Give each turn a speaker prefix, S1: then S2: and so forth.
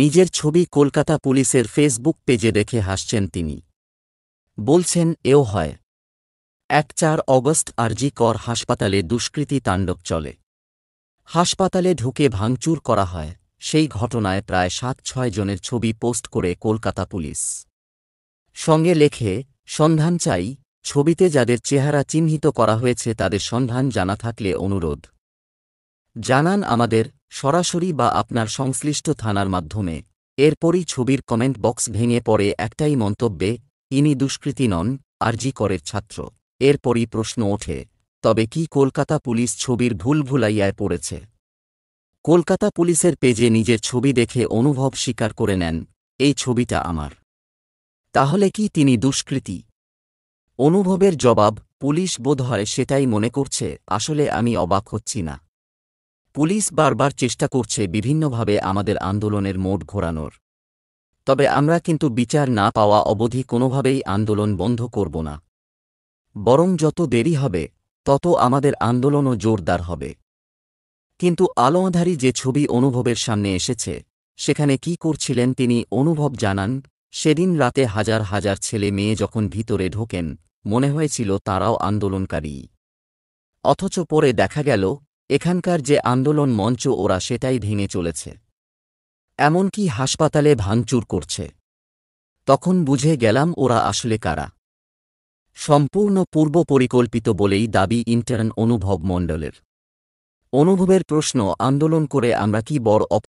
S1: নিজের ছবি কলকাতা পুলিশের ফেসবুক পেজে রেখে হাসছেন তিনি বলছেন এও হয় এক চার অগস্ট আরজি কর হাসপাতালে দুষ্কৃতি তাণ্ডব চলে হাসপাতালে ঢুকে ভাঙচুর করা হয় সেই ঘটনায় প্রায় সাত ছয় জনের ছবি পোস্ট করে কলকাতা পুলিশ সঙ্গে লেখে সন্ধান চাই ছবিতে যাদের চেহারা চিহ্নিত করা হয়েছে তাদের সন্ধান জানা থাকলে অনুরোধ জানান আমাদের সরাসরি বা আপনার সংশ্লিষ্ট থানার মাধ্যমে এরপরই ছবির কমেন্ট বক্স ভেঙে পড়ে একটাই মন্তব্যে ইনি দুষ্কৃতী নন আরজি করের ছাত্র এরপরই প্রশ্ন ওঠে তবে কি কলকাতা পুলিশ ছবির ভুল ভুলাইয়ায় পড়েছে কলকাতা পুলিশের পেজে নিজের ছবি দেখে অনুভব স্বীকার করে নেন এই ছবিটা আমার তাহলে কি তিনি দুষ্কৃতী অনুভবের জবাব পুলিশ বোধহয় সেটাই মনে করছে আসলে আমি অবাক হচ্ছি না পুলিশ বারবার চেষ্টা করছে বিভিন্নভাবে আমাদের আন্দোলনের মোট ঘোরানোর তবে আমরা কিন্তু বিচার না পাওয়া অবধি কোনোভাবেই আন্দোলন বন্ধ করব না বরং যত দেরি হবে তত আমাদের আন্দোলনও জোরদার হবে কিন্তু আলোয়াধারী যে ছবি অনুভবের সামনে এসেছে সেখানে কি করছিলেন তিনি অনুভব জানান সেদিন রাতে হাজার হাজার ছেলে মেয়ে যখন ভিতরে ঢোকেন মনে হয়েছিল তারাও আন্দোলনকারী অথচ পরে দেখা গেল এখানকার যে আন্দোলন মঞ্চ ওরা সেটাই ভেঙে চলেছে এমনকি হাসপাতালে ভাঙচুর করছে তখন বুঝে গেলাম ওরা আসলে কারা সম্পূর্ণ পূর্ব পরিকল্পিত বলেই দাবি ইন্টার্ন অনুভব মণ্ডলের অনুভবের প্রশ্ন আন্দোলন করে আমরা কি বড়